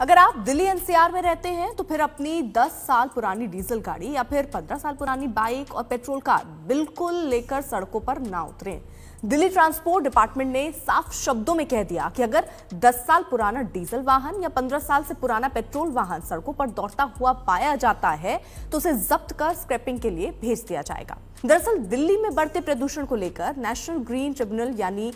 अगर आप दिल्ली एनसीआर में रहते हैं तो फिर अपनी 10 साल पुरानी डीजल गाड़ी या फिर 15 साल पुरानी बाइक और पेट्रोल कार बिल्कुल लेकर सड़कों पर ना उतरें दिल्ली ट्रांसपोर्ट डिपार्टमेंट ने साफ शब्दों में कह दिया कि अगर 10 साल पुराना डीजल वाहन या 15 साल से पुराना पेट्रोल वाहन सड़कों पर दौड़ता हुआ पाया जाता है तो उसे जब्त कर स्क्रैपिंग के लिए भेज दिया जाएगा दरअसल दिल्ली में बढ़ते प्रदूषण को लेकर नेशनल ग्रीन ट्रिब्यूनल यानी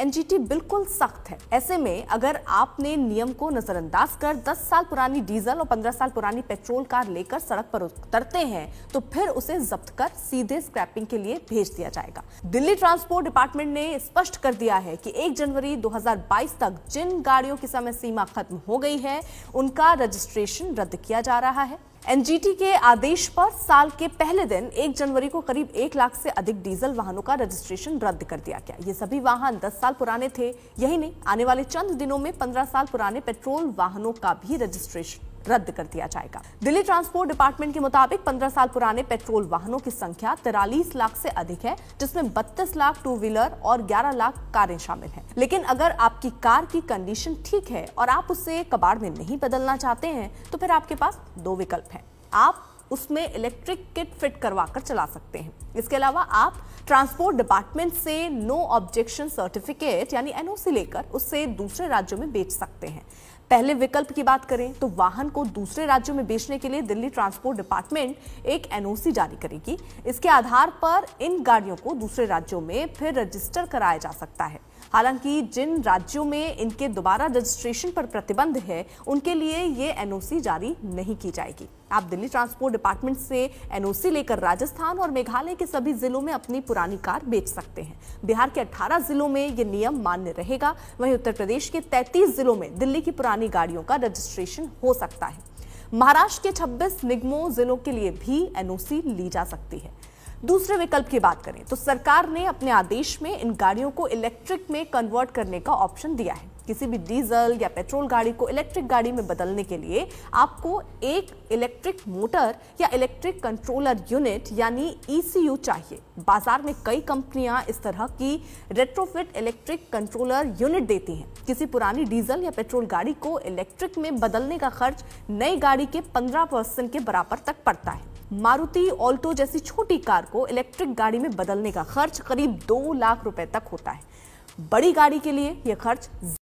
एनजीटी बिल्कुल सख्त है ऐसे में अगर आपने नियम को नजरअंदाज कर 10 साल पुरानी डीजल और 15 साल पुरानी पेट्रोल कार लेकर सड़क पर उतरते हैं तो फिर उसे जब्त कर सीधे स्क्रैपिंग के लिए भेज दिया जाएगा दिल्ली ट्रांसपोर्ट डिपार्टमेंट ने स्पष्ट कर दिया है कि 1 जनवरी 2022 तक जिन गाड़ियों की समय सीमा खत्म हो गई है उनका रजिस्ट्रेशन रद्द किया जा रहा है एनजीटी के आदेश पर साल के पहले दिन 1 जनवरी को करीब एक लाख से अधिक डीजल वाहनों का रजिस्ट्रेशन रद्द कर दिया गया ये सभी वाहन 10 साल पुराने थे यही नहीं आने वाले चंद दिनों में 15 साल पुराने पेट्रोल वाहनों का भी रजिस्ट्रेशन रद्द कर दिया जाएगा दिल्ली ट्रांसपोर्ट डिपार्टमेंट के मुताबिक पंद्रह साल पुराने पेट्रोल वाहनों की संख्या तिरालीस लाख से अधिक है जिसमें बत्तीस लाख टू व्हीलर और ग्यारह लाख कारें शामिल है लेकिन अगर आपकी कार की कंडीशन ठीक है और आप उसे कबाड़ में नहीं बदलना चाहते हैं तो फिर आपके पास दो विकल्प है आप उसमें इलेक्ट्रिक किट फिट करवा कर चला सकते हैं इसके अलावा आप ट्रांसपोर्ट डिपार्टमेंट से नो ऑब्जेक्शन सर्टिफिकेट यानी एनओसी लेकर उससे दूसरे राज्यों में बेच सकते हैं पहले विकल्प की बात करें तो वाहन को दूसरे राज्यों में बेचने के लिए दिल्ली ट्रांसपोर्ट डिपार्टमेंट एक एनओसी जारी करेगी इसके आधार पर इन गाड़ियों को दूसरे राज्यों में फिर रजिस्टर कराया जा सकता है हालांकि जिन राज्यों में इनके दोबारा रजिस्ट्रेशन पर प्रतिबंध है उनके लिए ये एनओसी जारी नहीं की जाएगी आप दिल्ली ट्रांसपोर्ट डिपार्टमेंट से एनओसी लेकर राजस्थान और मेघालय के सभी जिलों में अपनी पुरानी कार बेच सकते हैं बिहार के 18 जिलों में ये नियम मान्य रहेगा वहीं उत्तर प्रदेश के 33 जिलों में दिल्ली की पुरानी पुरानी गाड़ियों का रजिस्ट्रेशन हो सकता है महाराष्ट्र के 26 निगमों जिलों के लिए भी एनओसी ली जा सकती है दूसरे विकल्प की बात करें तो सरकार ने अपने आदेश में इन गाड़ियों को इलेक्ट्रिक में कन्वर्ट करने का ऑप्शन दिया है किसी भी डीजल या पेट्रोल गाड़ी को इलेक्ट्रिक गाड़ी में बदलने के लिए आपको एक इलेक्ट्रिक मोटर या इलेक्ट्रिक कंट्रोलर यूनिट यानी ईसीयू e चाहिए बाजार में कई कंपनियां इस तरह की रेट्रोफिट इलेक्ट्रिक कंट्रोलर यूनिट देती हैं किसी पुरानी डीजल या पेट्रोल गाड़ी को इलेक्ट्रिक में बदलने का खर्च नई गाड़ी के पंद्रह परसेंट के बराबर तक पड़ता है मारुति ऑल्टो जैसी छोटी कार को इलेक्ट्रिक गाड़ी में बदलने का खर्च करीब दो लाख रुपए तक होता है बड़ी गाड़ी के लिए यह खर्च